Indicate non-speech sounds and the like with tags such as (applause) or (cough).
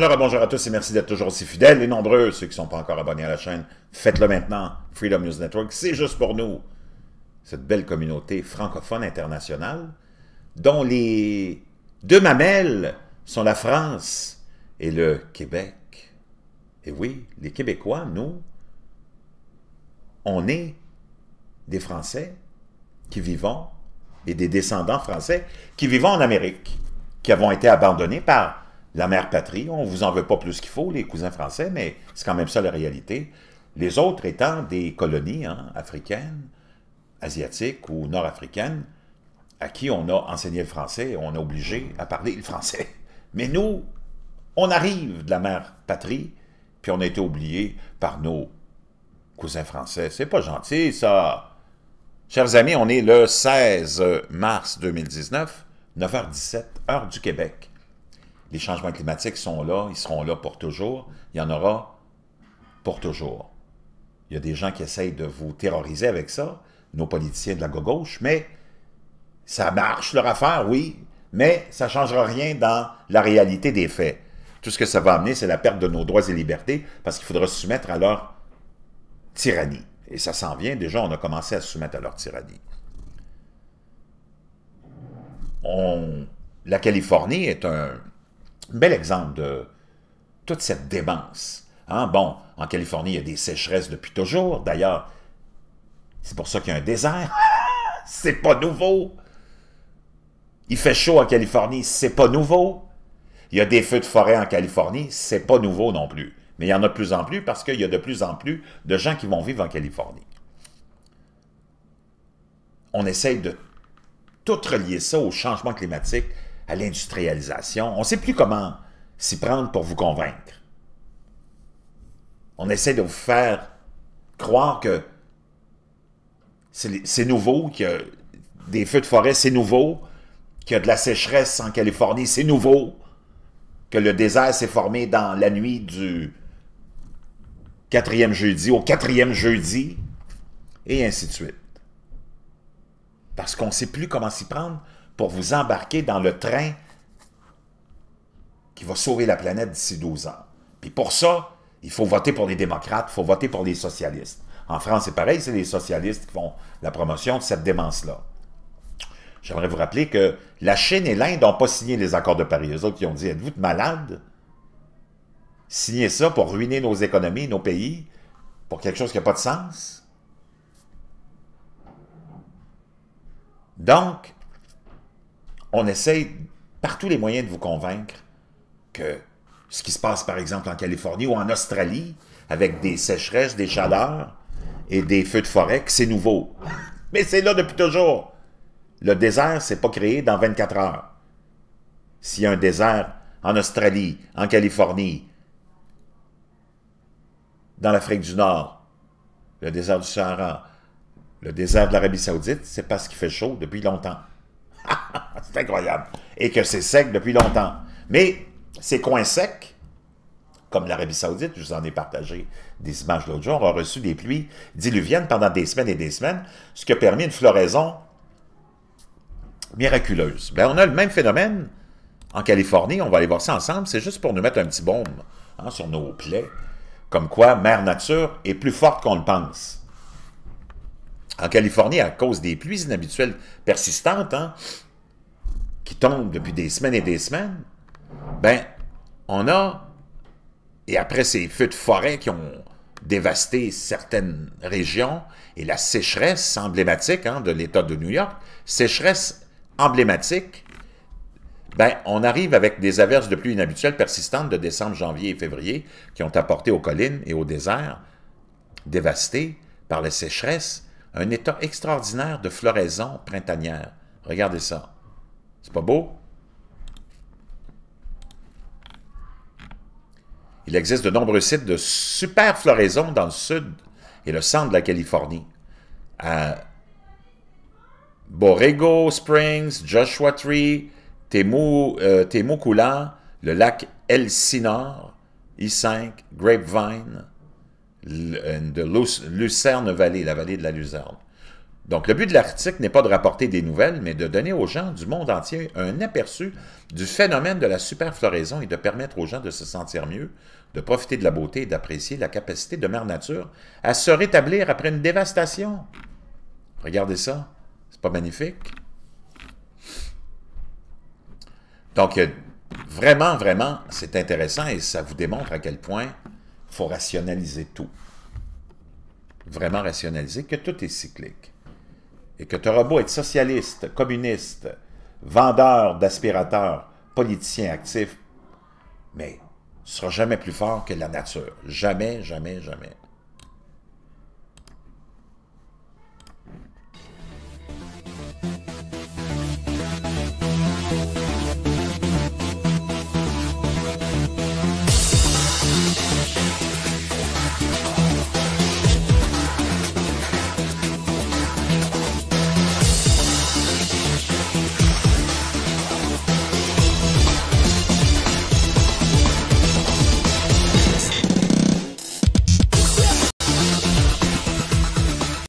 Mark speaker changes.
Speaker 1: Alors bonjour à tous et merci d'être toujours aussi fidèles et nombreux. Ceux qui ne sont pas encore abonnés à la chaîne, faites-le maintenant. Freedom News Network, c'est juste pour nous. Cette belle communauté francophone internationale dont les deux mamelles sont la France et le Québec. Et oui, les Québécois, nous, on est des Français qui vivons et des descendants français qui vivent en Amérique, qui avons été abandonnés par la mère patrie. On vous en veut pas plus qu'il faut, les cousins français, mais c'est quand même ça la réalité. Les autres étant des colonies hein, africaines, asiatiques ou nord-africaines, à qui on a enseigné le français, on a obligé à parler le français. (laughs) Mais nous, on arrive de la mère patrie, puis on a été oubliés par nos cousins français. C'est pas gentil, ça. Chers amis, on est le 16 mars 2019, 9h17, heure du Québec les changements climatiques sont là, ils seront là pour toujours, il y en aura pour toujours. Il y a des gens qui essayent de vous terroriser avec ça, nos politiciens de la gauche, mais ça marche leur affaire, oui, mais ça ne changera rien dans la réalité des faits. Tout ce que ça va amener, c'est la perte de nos droits et libertés parce qu'il faudra se soumettre à leur tyrannie. Et ça s'en vient, déjà, on a commencé à se soumettre à leur tyrannie. La Californie est un, Bel exemple de toute cette démence. Hein? Bon, en Californie, il y a des sécheresses depuis toujours. D'ailleurs, c'est pour ça qu'il y a un désert. (laughs) c'est pas nouveau. Il fait chaud en Californie, c'est pas nouveau. Il y a des feux de forêt en Californie, c'est pas nouveau non plus. Mais il y en a de plus en plus parce qu'il y a de plus en plus de gens qui vont vivre en Californie. On essaye de tout relier ça au changement climatique, à l'industrialisation. On ne sait plus comment s'y prendre pour vous convaincre. On essaie de vous faire croire que c'est nouveau, que des feux de forêt, c'est nouveau, qu'il y a de la sécheresse en Californie, c'est nouveau, que le désert s'est formé dans la nuit du quatrième jeudi au quatrième jeudi, et ainsi de suite. Parce qu'on ne sait plus comment s'y prendre, pour vous embarquer dans le train qui va sauver la planète d'ici 12 ans. Puis pour ça, il faut voter pour les démocrates, il faut voter pour les socialistes. En France, c'est pareil, c'est les socialistes qui font la promotion de cette démence-là. J'aimerais vous rappeler que la Chine et l'Inde n'ont pas signé les accords de Paris. Eux autres, qui ont dit « Êtes-vous malade? Signer ça pour ruiner nos économies, nos pays, pour quelque chose qui n'a pas de sens? » Donc, on essaie, par tous les moyens de vous convaincre que ce qui se passe, par exemple, en Californie ou en Australie, avec des sécheresses, des chaleurs et des feux de forêt, que c'est nouveau. (laughs) Mais c'est là depuis toujours. Le désert, c'est pas créé dans 24 heures. S'il y a un désert en Australie, en Californie, dans l'Afrique du Nord, le désert du Sahara, le désert de l'Arabie Saoudite, c'est parce qu'il fait chaud depuis longtemps. (laughs) c'est incroyable. Et que c'est sec depuis longtemps. Mais ces coins secs, comme l'Arabie Saoudite, je vous en ai partagé des images l'autre jour, ont reçu des pluies diluviennes pendant des semaines et des semaines, ce qui a permis une floraison miraculeuse. Bien, on a le même phénomène en Californie, on va aller voir ça ensemble, c'est juste pour nous mettre un petit baume hein, sur nos plaies, comme quoi Mère Nature est plus forte qu'on le pense. En Californie, à cause des pluies inhabituelles persistantes, hein, qui tombent depuis des semaines et des semaines, ben, on a, et après ces feux de forêt qui ont dévasté certaines régions, et la sécheresse emblématique hein, de l'État de New York, sécheresse emblématique, ben, on arrive avec des averses de pluie inhabituelles persistantes de décembre, janvier et février qui ont apporté aux collines et aux déserts, dévastés par la sécheresse, un état extraordinaire de floraison printanière. Regardez ça. C'est pas beau? Il existe de nombreux sites de super floraison dans le sud et le centre de la Californie. À Borrego Springs, Joshua Tree, Temu, euh, le lac Elsinore, I5, Grapevine, euh, de Lucerne Valley, la vallée de la Luzerne. Donc, le but de l'article n'est pas de rapporter des nouvelles, mais de donner aux gens du monde entier un aperçu du phénomène de la superfloraison et de permettre aux gens de se sentir mieux, de profiter de la beauté et d'apprécier la capacité de Mère Nature à se rétablir après une dévastation. Regardez ça, c'est pas magnifique? Donc, euh, vraiment, vraiment, c'est intéressant et ça vous démontre à quel point il faut rationaliser tout. Vraiment rationaliser que tout est cyclique et que tu auras beau être socialiste, communiste, vendeur d'aspirateurs, politicien actif, mais tu seras jamais plus fort que la nature. Jamais, jamais, jamais.